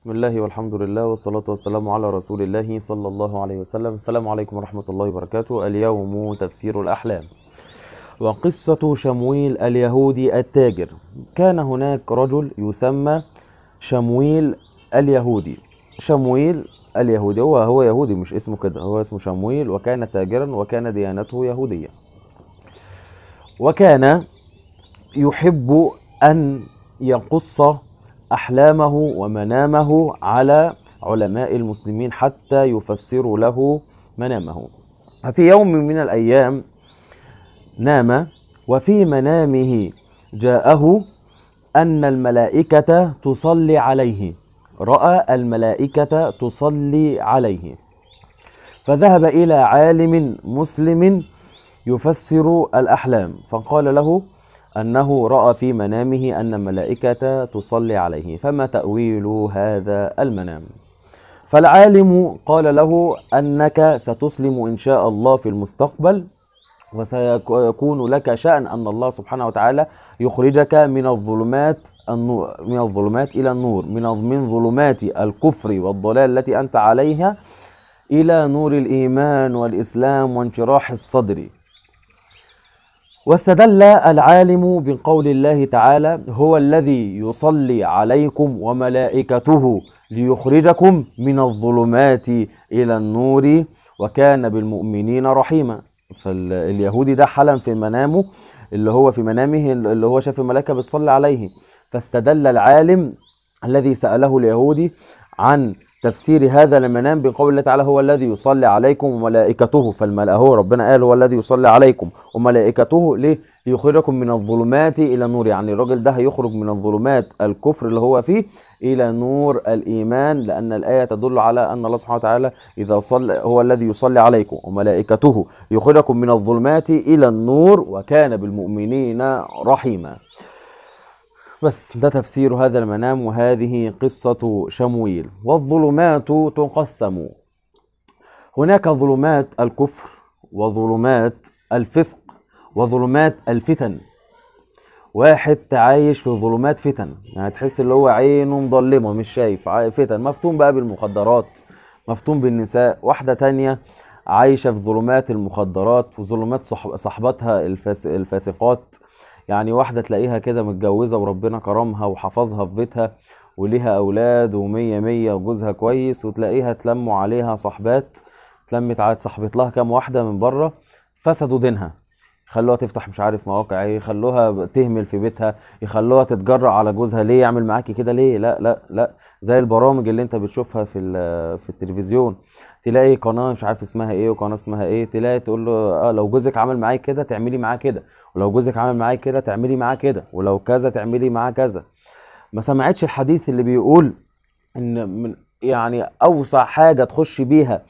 بسم الله والحمد لله والصلاة والسلام على رسول الله صلى الله عليه وسلم السلام عليكم ورحمة الله وبركاته اليوم تفسير الأحلام وقصة شمويل اليهودي التاجر كان هناك رجل يسمى شمويل اليهودي شمويل اليهودي هو هو يهودي مش اسمه كده هو اسمه شمويل وكان تاجرا وكان ديانته يهودية وكان يحب أن يقص أحلامه ومنامه على علماء المسلمين حتى يفسروا له منامه ففي يوم من الأيام نام وفي منامه جاءه أن الملائكة تصلي عليه رأى الملائكة تصلي عليه فذهب إلى عالم مسلم يفسر الأحلام فقال له أنه رأى في منامه أن الملائكة تصلي عليه فما تأويل هذا المنام فالعالم قال له أنك ستسلم إن شاء الله في المستقبل وسيكون لك شأن أن الله سبحانه وتعالى يخرجك من الظلمات النور من الظلمات إلى النور من من ظلمات الكفر والضلال التي أنت عليها إلى نور الإيمان والإسلام وانشراح الصدر واستدل العالم بقول الله تعالى هو الذي يصلي عليكم وملائكته ليخرجكم من الظلمات إلى النور وكان بالمؤمنين رحيما فاليهودي ده حلم في منامه اللي هو في منامه اللي هو شاف الملائكة بتصلي عليه فاستدل العالم الذي سأله اليهودي عن تفسير هذا المنام بقول الله تعالى هو الذي يصلي عليكم وملائكته فالملائكة هو ربنا قال هو الذي يصلي عليكم وملائكته ليه ليخرجكم من الظلمات الى النور يعني الراجل ده هيخرج من الظلمات الكفر اللي هو فيه الى نور الايمان لان الايه تدل على ان الله سبحانه وتعالى اذا صلى هو الذي يصلي عليكم وملائكته يخرجكم من الظلمات الى النور وكان بالمؤمنين رحيما بس ده تفسير هذا المنام وهذه قصة شمويل والظلمات تقسم هناك ظلمات الكفر وظلمات الفسق وظلمات الفتن واحد تعايش في ظلمات فتن يعني تحس اللي هو عينه مظلمة مش شايف فتن مفتون بقى بالمخدرات مفتون بالنساء واحدة تانية عايشة في ظلمات المخدرات في صاحبتها صحبتها الفاسقات يعني واحدة تلاقيها كده متجوزة وربنا كرمها وحفظها في بيتها وليها أولاد ومية مية وجوزها كويس وتلاقيها تلموا عليها صحبات اتلمت صاحبت لها كام واحدة من بره فسدوا دينها يخلوها تفتح مش عارف مواقع ايه يخلوها تهمل في بيتها يخلوها تتجرأ على جوزها ليه يعمل معاكي كده ليه لا لا لا زي البرامج اللي انت بتشوفها في في التلفزيون تلاقي قناه مش عارف اسمها ايه وقناه اسمها ايه تلاقي تقول له اه لو جوزك عمل معايا كده تعملي معاه كده ولو جوزك عمل معايا كده تعملي معاه كده ولو كذا تعملي معاه كذا ما سمعتش الحديث اللي بيقول ان من يعني اوسع حاجه تخش بيها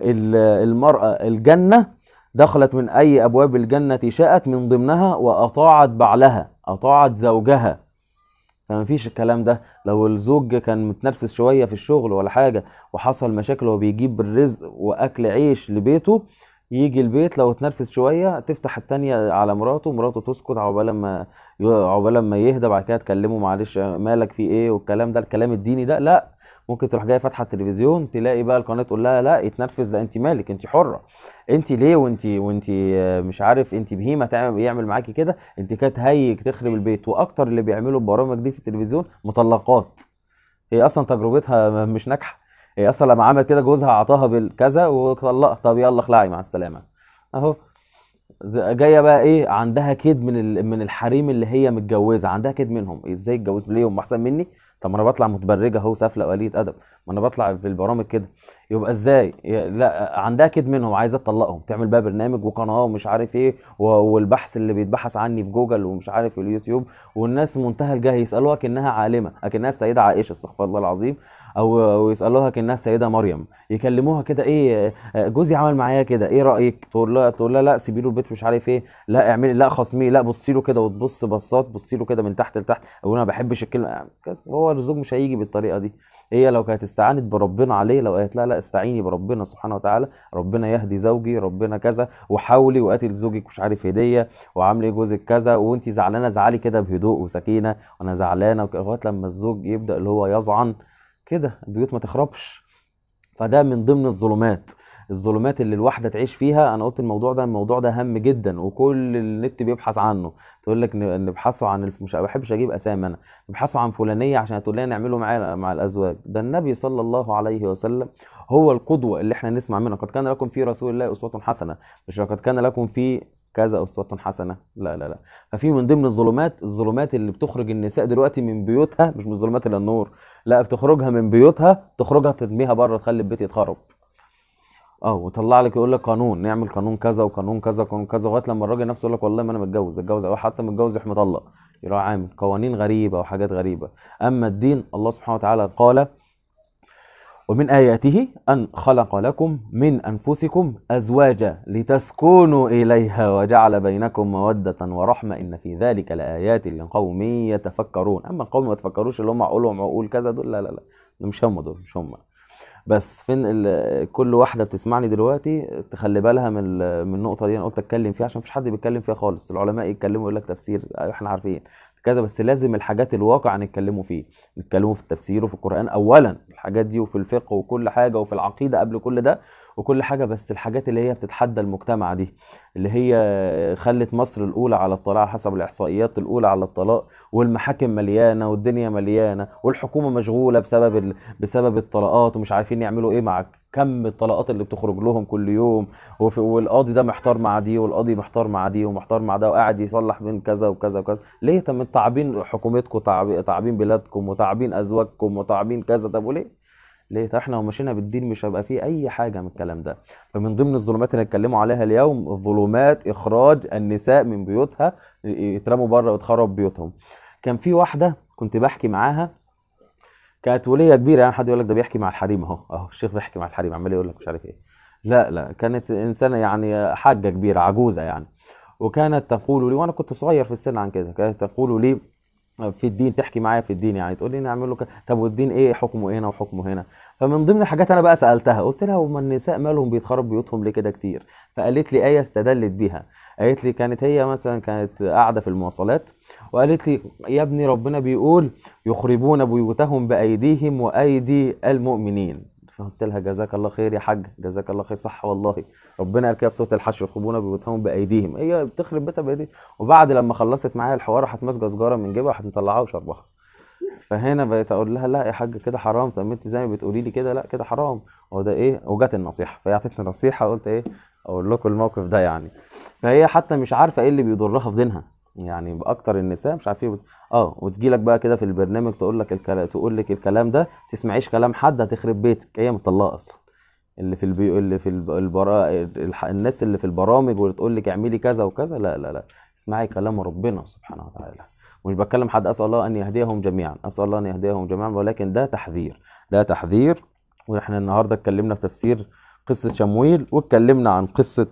المراه الجنه دخلت من أي أبواب الجنة شاءت من ضمنها وأطاعت بعلها أطاعت زوجها فما فيش الكلام ده لو الزوج كان متنرفز شوية في الشغل ولا حاجة وحصل مشاكل وهو بيجيب الرزق وأكل عيش لبيته يجي البيت لو اتنرفز شوية تفتح التانية على مراته مراته تسكت عقبال ما عقبال ما يهدى بعد كده تكلمه معلش مالك في ايه والكلام ده الكلام الديني ده لا ممكن تروح جايه فاتحه التلفزيون تلاقي بقى القناه تقول لها لا اتنرفز ده انت مالك انت حره انت ليه وانت وانت مش عارف انت بهيمه تعمل يعمل معاكي كده انت كانت هيك تخرب البيت واكتر اللي بيعملوا البرامج دي في التلفزيون مطلقات هي اصلا تجربتها مش ناجحه هي اصلا لما عملت كده جوزها اعطاها بالكذا وطلقها طب يلا اخلعي مع السلامه اهو جايه بقى ايه عندها كيد من من الحريم اللي هي متجوزه عندها كيد منهم ازاي اتجوز ليه هم احسن مني طب ما انا بطلع متبرجه اهو سافله وقليله ادب ما انا بطلع في البرامج كده يبقى ازاي لا عندها كد منهم عايزه تطلقهم تعمل بقى برنامج وقناه ومش عارف ايه والبحث اللي بيتبحث عني في جوجل ومش عارف في اليوتيوب والناس منتهى الجاه يسالوها كانها عالمه اكنها السيده عائشه استغفر الله العظيم او ويسالوها كانها السيده مريم يكلموها كده ايه جوزي عمل معايا كده ايه رايك تقول لها تقول لها لا سيبي له البيت مش عارف ايه لا اعملي لا خصميه لا بصي له كده وتبص بصات بصي له كده من تحت لتحت او انا ما بحبش الكلمه هو الزوج مش هيجي بالطريقه دي هي إيه لو كانت استعانت بربنا عليه لو قالت لها لا استعيني بربنا سبحانه وتعالى ربنا يهدي زوجي ربنا كذا وحاولي وقاتي لزوجك مش عارف هديه وعاملي جوزك كذا وانت زعلانه زعلي كده بهدوء وسكينه وانا زعلانه لغايه لما الزوج يبدا اللي هو يزعن كده البيوت ما تخربش فده من ضمن الظلمات الظلمات اللي الواحده تعيش فيها انا قلت الموضوع ده الموضوع ده هام جدا وكل النت بيبحث عنه تقول لك نبحثوا عن الف... مش بحبش اجيب اسامي انا نبحثوا عن فلانيه عشان هتقول لنا نعمله مع مع الازواج ده النبي صلى الله عليه وسلم هو القدوه اللي احنا نسمع منه قد كان لكم في رسول الله اسوه حسنه مش قد كان لكم في كذا أسوة حسنة لا لا لا ففي من ضمن الظلمات الظلمات اللي بتخرج النساء دلوقتي من بيوتها مش من الظلمات الا النور لا بتخرجها من بيوتها تخرجها تدميها بره تخلي البيت يتخرب اه وطلع لك يقول لك قانون نعمل قانون كذا وقانون كذا وقانون كذا لغايه لما الراجل نفسه يقول لك والله ما انا متجوز اتجوز او حتى متجوز يروح مطلق يروح عامل قوانين غريبه وحاجات غريبه اما الدين الله سبحانه وتعالى قال ومن آياته أن خلق لكم من أنفسكم أزواجا لتسكنوا إليها وجعل بينكم مودة ورحمة إن في ذلك لآيات لقوم يتفكرون أما القوم ما يتفكروش اللي هم عقولهم عقول كذا دول لا لا لا مش هم دول مش هم بس فين كل واحده بتسمعني دلوقتي تخلي بالها من من النقطه دي انا قلت اتكلم فيها عشان مفيش حد بيتكلم فيها خالص العلماء يتكلموا يقول لك تفسير احنا عارفين كذا بس لازم الحاجات الواقع نتكلموا فيه نتكلموا في التفسير وفي القرآن أولا الحاجات دي وفي الفقه وكل حاجة وفي العقيدة قبل كل ده وكل حاجة بس الحاجات اللي هي بتتحدى المجتمع دي اللي هي خلت مصر الأولى على الطلاق حسب الإحصائيات الأولى على الطلاق والمحاكم مليانة والدنيا مليانة والحكومة مشغولة بسبب بسبب الطلاقات ومش عارفين يعملوا إيه معك كم الطلقات اللي بتخرج لهم كل يوم والقاضي ده محتار مع دي والقاضي محتار مع دي ومحتار مع ده وقاعد يصلح بين كذا وكذا وكذا ليه طب تعبين حكومتكم تعبين بلادكم وتعبين ازواجكم وتعبين كذا طب وليه ليه طب احنا لو بالدين مش هيبقى فيه اي حاجه من الكلام ده فمن ضمن الظلمات اللي هنتكلموا عليها اليوم ظلمات اخراج النساء من بيوتها يترموا بره ويتخرب بيوتهم كان في واحده كنت بحكي معاها كانت وليه كبيره يعني حد يقول لك ده بيحكي مع الحريم اهو اهو الشيخ بيحكي مع الحريم عمال يقول لك مش عارف ايه لا لا كانت انسانه يعني حاجه كبيره عجوزه يعني وكانت تقول لي وانا كنت صغير في السن عن كده كانت تقول لي في الدين تحكي معايا في الدين يعني تقول لي نعمل له كده طب والدين ايه حكمه هنا وحكمه هنا فمن ضمن الحاجات انا بقى سالتها قلت لها هما النساء مالهم بيتخرب بيوتهم ليه كده كتير فقالت لي ايه استدلت بيها قالت لي كانت هي مثلا كانت قاعده في المواصلات وقالت لي يا ابني ربنا بيقول يخربون بيوتهم بايديهم وايدي المؤمنين فقلت لها جزاك الله خير يا حاجه جزاك الله خير صح والله ربنا قال كده في سوره الحشر يخربون بيوتهم بايديهم هي إيه بتخرب بيتها بايديهم وبعد لما خلصت معايا الحوار راحت ماسكه سجاره من جيبها راحت مطلعاها وشربها فهنا بقيت اقول لها لا يا حاجه كده حرام طب انت زي ما بتقولي لي كده لا كده حرام هو ده ايه وجت النصيحه فهي اعطتني نصيحه قلت ايه اقول لكم الموقف ده يعني فهي حتى مش عارفه ايه اللي بيضرها في دينها يعني باكتر النساء مش عارف ايه بت... اه وتجي لك بقى كده في البرنامج تقول لك الكلام تقول لك الكلام ده تسمعيش كلام حد هتخرب بيتك هي مطلقه اصلا اللي في البي... اللي في البرا... الناس اللي في البرامج وتقول لك اعملي كذا وكذا لا لا لا اسمعي كلام ربنا سبحانه وتعالى مش بتكلم حد اسال الله ان يهديهم جميعا اسال الله ان يهديهم جميعا ولكن ده تحذير ده تحذير واحنا النهارده اتكلمنا في تفسير قصه شمويل واتكلمنا عن قصه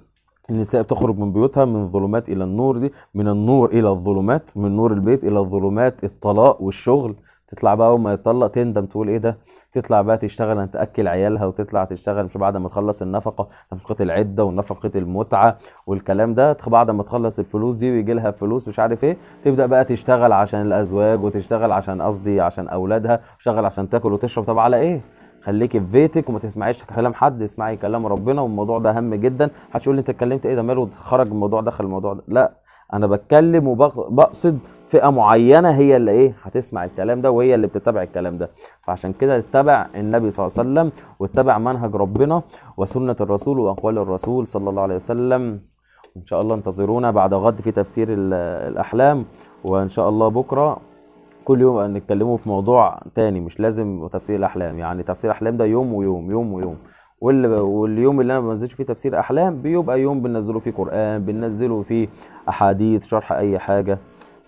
النساء بتخرج من بيوتها من الظلمات الى النور دي من النور الى الظلمات من نور البيت الى الظلمات الطلاق والشغل تطلع بقى اول ما يطلق تندم تقول ايه ده تطلع بقى تشتغل تاكل عيالها وتطلع تشتغل بعد ما تخلص النفقه نفقه العده ونفقه المتعه والكلام ده بعد ما تخلص الفلوس دي ويجي لها فلوس مش عارف ايه تبدا بقى تشتغل عشان الازواج وتشتغل عشان قصدي عشان اولادها وتشتغل عشان تاكل وتشرب طب على ايه خليكي في بيتك وما تسمعيش كلام حد اسمعي كلام ربنا والموضوع ده اهم جدا محدش يقول لي انت اتكلمت ايه ده ماله خرج الموضوع دخل الموضوع ده لا انا بتكلم وبقصد فئه معينه هي اللي ايه هتسمع الكلام ده وهي اللي بتتبع الكلام ده فعشان كده اتبع النبي صلى الله عليه وسلم واتبع منهج ربنا وسنه الرسول واقوال الرسول صلى الله عليه وسلم ان شاء الله انتظرونا بعد غد في تفسير الاحلام وان شاء الله بكره كل يوم نتكلموا في موضوع تاني مش لازم تفسير الاحلام يعني تفسير الاحلام ده يوم ويوم يوم ويوم واللي واليوم اللي انا ما بنزلش فيه تفسير احلام بيبقى يوم بننزله فيه قران بننزله فيه احاديث شرح اي حاجه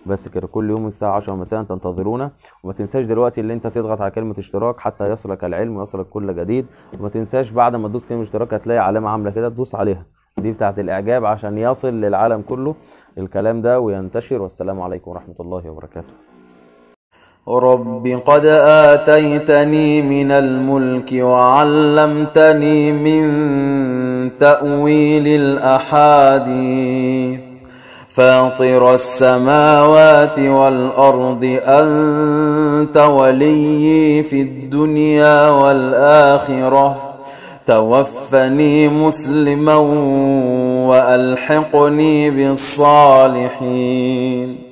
بس كده كل يوم الساعة 10 مساء تنتظرونا وما تنساش دلوقتي اللي انت تضغط على كلمة اشتراك حتى يصلك العلم ويصلك كل جديد وما تنساش بعد ما تدوس كلمة اشتراك هتلاقي علامة عاملة كده تدوس عليها دي بتاعت الإعجاب عشان يصل للعالم كله الكلام ده وينتشر والسلام عليكم ورحمة الله وبركاته رب قد اتيتني من الملك وعلمتني من تاويل الاحاديث فاطر السماوات والارض انت وليي في الدنيا والاخره توفني مسلما والحقني بالصالحين